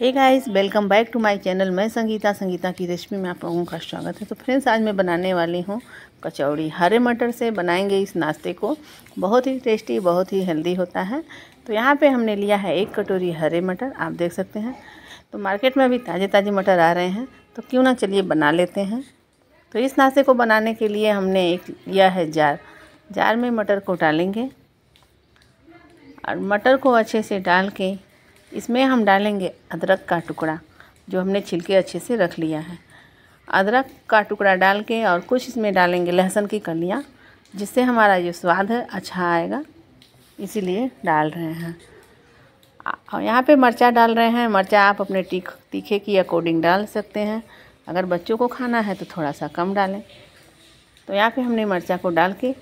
hey guys welcome back to my channel मैं संगीता संगीता की recipe में आप लोगों का स्वागत है तो फ्रेंड्स आज मैं बनाने वाली हूँ कचौड़ी हरे मटर से बनाएंगे इस नाश्ते को बहुत ही टेस्टी बहुत ही हेल्दी होता है तो यहाँ पे हमने लिया है एक कटोरी हरे मटर आप देख सकते हैं तो मार्केट में अभी ताज़े ताज़े मटर आ रहे हैं तो क्यों ना चलिए बना लेते हैं तो इस नाश्ते को बनाने के लिए हमने एक लिया है जार जार में मटर को डालेंगे और मटर को अच्छे से डाल के इसमें हम डालेंगे अदरक का टुकड़ा जो हमने छिलके अच्छे से रख लिया है अदरक का टुकड़ा डाल के और कुछ इसमें डालेंगे लहसुन की कलियाँ जिससे हमारा जो स्वाद है अच्छा आएगा इसीलिए डाल रहे हैं और यहाँ पे मर्चा डाल रहे हैं मर्चा आप अपने तीख तीखे की अकॉर्डिंग डाल सकते हैं अगर बच्चों को खाना है तो थोड़ा सा कम डालें तो यहाँ पे हमने मर्चा को डाल के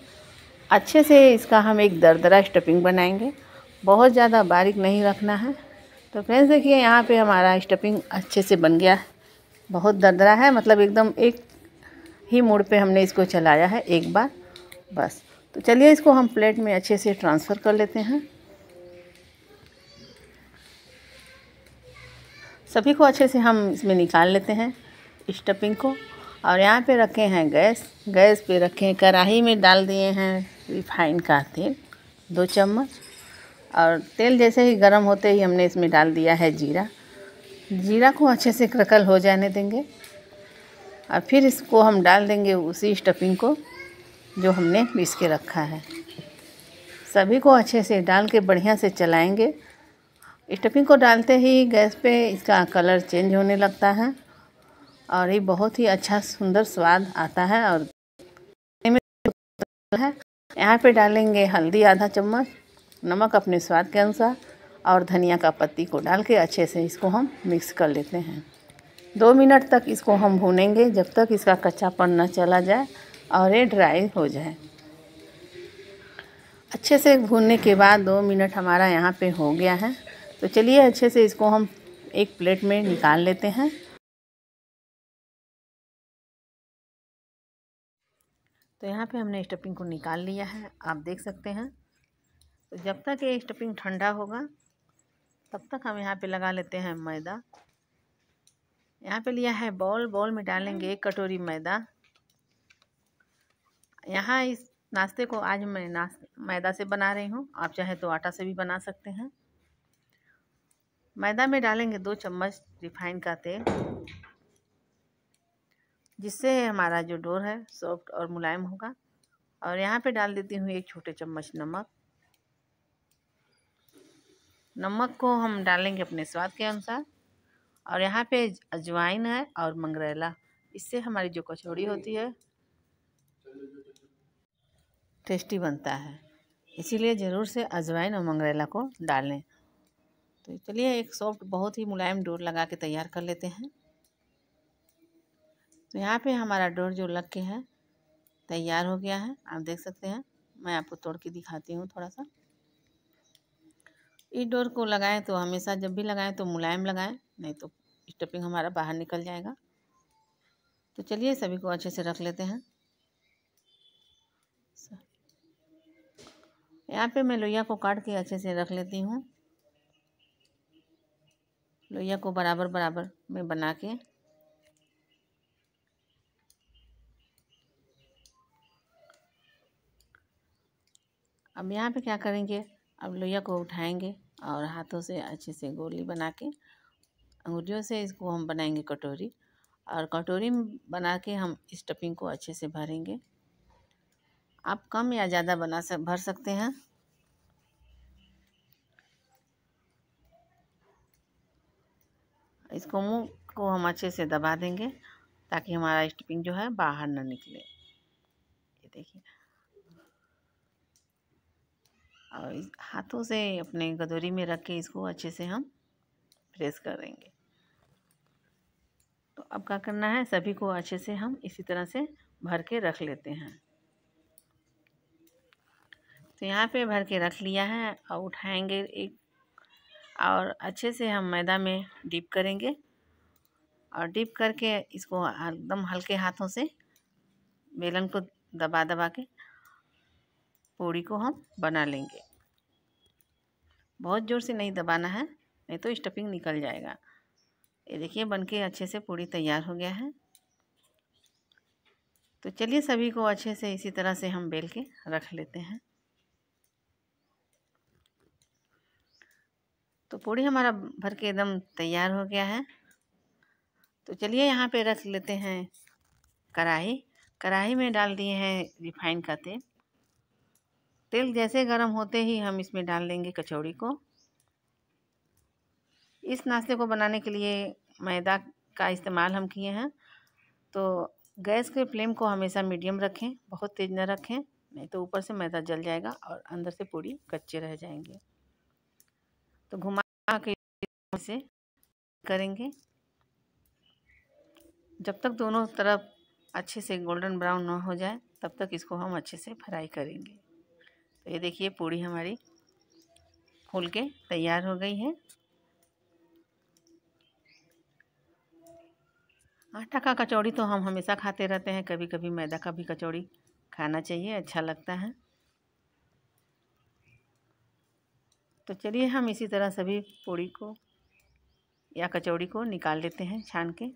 अच्छे से इसका हम एक दरदरा स्टफिंग बनाएंगे बहुत ज़्यादा बारीक नहीं रखना है तो फ्रेंड्स देखिए यहाँ पे हमारा स्टफिंग अच्छे से बन गया है बहुत दरदरा है मतलब एकदम एक ही मोड़ पे हमने इसको चलाया है एक बार बस तो चलिए इसको हम प्लेट में अच्छे से ट्रांसफ़र कर लेते हैं सभी को अच्छे से हम इसमें निकाल लेते हैं स्टफिंग को और यहाँ पे रखे हैं गैस गैस पे रखे हैं कढ़ाई में डाल दिए हैं रिफाइन का तेल दो चम्मच और तेल जैसे ही गर्म होते ही हमने इसमें डाल दिया है जीरा जीरा को अच्छे से क्रकल हो जाने देंगे और फिर इसको हम डाल देंगे उसी स्टफिंग को जो हमने पीस के रखा है सभी को अच्छे से डाल के बढ़िया से चलाएंगे स्टफिंग को डालते ही गैस पे इसका कलर चेंज होने लगता है और ये बहुत ही अच्छा सुंदर स्वाद आता है और यहाँ पे डालेंगे हल्दी आधा चम्मच नमक अपने स्वाद के अनुसार और धनिया का पत्ती को डाल के अच्छे से इसको हम मिक्स कर लेते हैं दो मिनट तक इसको हम भूनेंगे जब तक इसका कच्चापन न चला जाए और ये ड्राई हो जाए अच्छे से भूनने के बाद दो मिनट हमारा यहाँ पे हो गया है तो चलिए अच्छे से इसको हम एक प्लेट में निकाल लेते हैं तो यहाँ पे हमने स्टफिंग को निकाल लिया है आप देख सकते हैं तो जब तक ये स्टफिंग ठंडा होगा तब तक हम यहाँ पे लगा लेते हैं मैदा यहाँ पे लिया है बॉल बॉल में डालेंगे एक कटोरी मैदा यहाँ इस नाश्ते को आज मैं नाश्ते मैदा से बना रही हूँ आप चाहे तो आटा से भी बना सकते हैं मैदा में डालेंगे दो चम्मच रिफाइन का तेल जिससे हमारा जो डोर है सॉफ्ट और मुलायम होगा और यहाँ पे डाल देती हूँ एक छोटे चम्मच नमक नमक को हम डालेंगे अपने स्वाद के अनुसार और यहाँ पे अजवाइन है और मंगरेला इससे हमारी जो कचौड़ी होती है टेस्टी बनता है इसीलिए ज़रूर से अजवाइन और मंगरेला को डालें तो चलिए एक सॉफ्ट बहुत ही मुलायम डोर लगा के तैयार कर लेते हैं तो यहाँ पे हमारा डोर जो लग के है तैयार हो गया है आप देख सकते हैं मैं आपको तोड़ के दिखाती हूँ थोड़ा सा डोर को लगाएं तो हमेशा जब भी लगाएं तो मुलायम लगाएं नहीं तो स्टफिंग हमारा बाहर निकल जाएगा तो चलिए सभी को अच्छे से रख लेते हैं यहाँ पे मैं लोहिया को काट के अच्छे से रख लेती हूँ लोहिया को बराबर बराबर में बना के अब यहाँ पे क्या करेंगे अब लोहिया को उठाएंगे और हाथों से अच्छे से गोली बना के अंगूठियों से इसको हम बनाएंगे कटोरी और कटोरी में बना के हम स्टफिंग को अच्छे से भरेंगे आप कम या ज़्यादा बना सक भर सकते हैं इसको मुंह को हम अच्छे से दबा देंगे ताकि हमारा स्टफिंग जो है बाहर ना निकले ये देखिए और हाथों से अपने गदोरी में रख के इसको अच्छे से हम प्रेस करेंगे तो अब क्या करना है सभी को अच्छे से हम इसी तरह से भर के रख लेते हैं तो यहाँ पे भर के रख लिया है और उठाएंगे एक और अच्छे से हम मैदा में डीप करेंगे और डीप करके इसको एकदम हल्के हाथों से बेलन को दबा दबा के पूड़ी को हम बना लेंगे बहुत ज़ोर से नहीं दबाना है नहीं तो स्टफिंग निकल जाएगा ये देखिए बनके अच्छे से पूड़ी तैयार हो गया है तो चलिए सभी को अच्छे से इसी तरह से हम बेल के रख लेते हैं तो पूड़ी हमारा भर के एकदम तैयार हो गया है तो चलिए यहाँ पे रख लेते हैं कढ़ाई कढ़ाई में डाल दिए हैं रिफाइन का तेल तेल जैसे गर्म होते ही हम इसमें डाल देंगे कचौड़ी को इस नाश्ते को बनाने के लिए मैदा का इस्तेमाल हम किए हैं तो गैस के फ्लेम को हमेशा मीडियम रखें बहुत तेज़ न रखें नहीं तो ऊपर से मैदा जल जाएगा और अंदर से पूरी कच्चे रह जाएंगे तो घुमा के इसे करेंगे जब तक दोनों तरफ अच्छे से गोल्डन ब्राउन ना हो जाए तब तक इसको हम अच्छे से फ्राई करेंगे तो ये देखिए पूड़ी हमारी फूल के तैयार हो गई है आटा का कचौड़ी तो हम हमेशा खाते रहते हैं कभी कभी मैदा का भी कचौड़ी खाना चाहिए अच्छा लगता है तो चलिए हम इसी तरह सभी पूड़ी को या कचौड़ी को निकाल लेते हैं छान के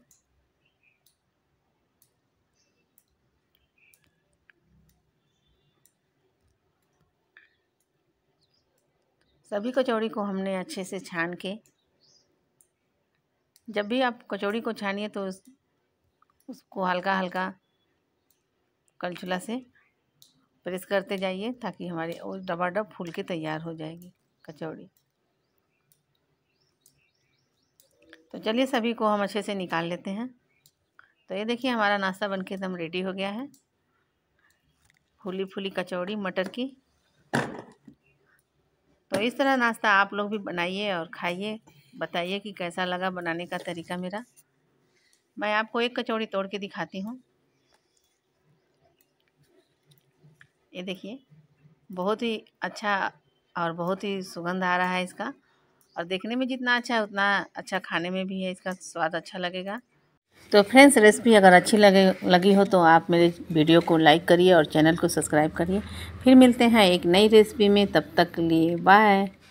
सभी कचौड़ी को हमने अच्छे से छान के जब भी आप कचौड़ी को छानिए तो उस, उसको हल्का हल्का कलछुला से प्रेस करते जाइए ताकि हमारी और डबाडब फूल के तैयार हो जाएगी कचौड़ी तो चलिए सभी को हम अच्छे से निकाल लेते हैं तो ये देखिए हमारा नाश्ता बनके एकदम रेडी हो गया है फूली फूली कचौड़ी मटर की तो इस तरह नाश्ता आप लोग भी बनाइए और खाइए बताइए कि कैसा लगा बनाने का तरीका मेरा मैं आपको एक कचौड़ी तोड़ के दिखाती हूँ ये देखिए बहुत ही अच्छा और बहुत ही सुगंध आ रहा है इसका और देखने में जितना अच्छा है उतना अच्छा खाने में भी है इसका स्वाद अच्छा लगेगा तो फ्रेंड्स रेसिपी अगर अच्छी लगे लगी हो तो आप मेरे वीडियो को लाइक करिए और चैनल को सब्सक्राइब करिए फिर मिलते हैं एक नई रेसिपी में तब तक के लिए बाय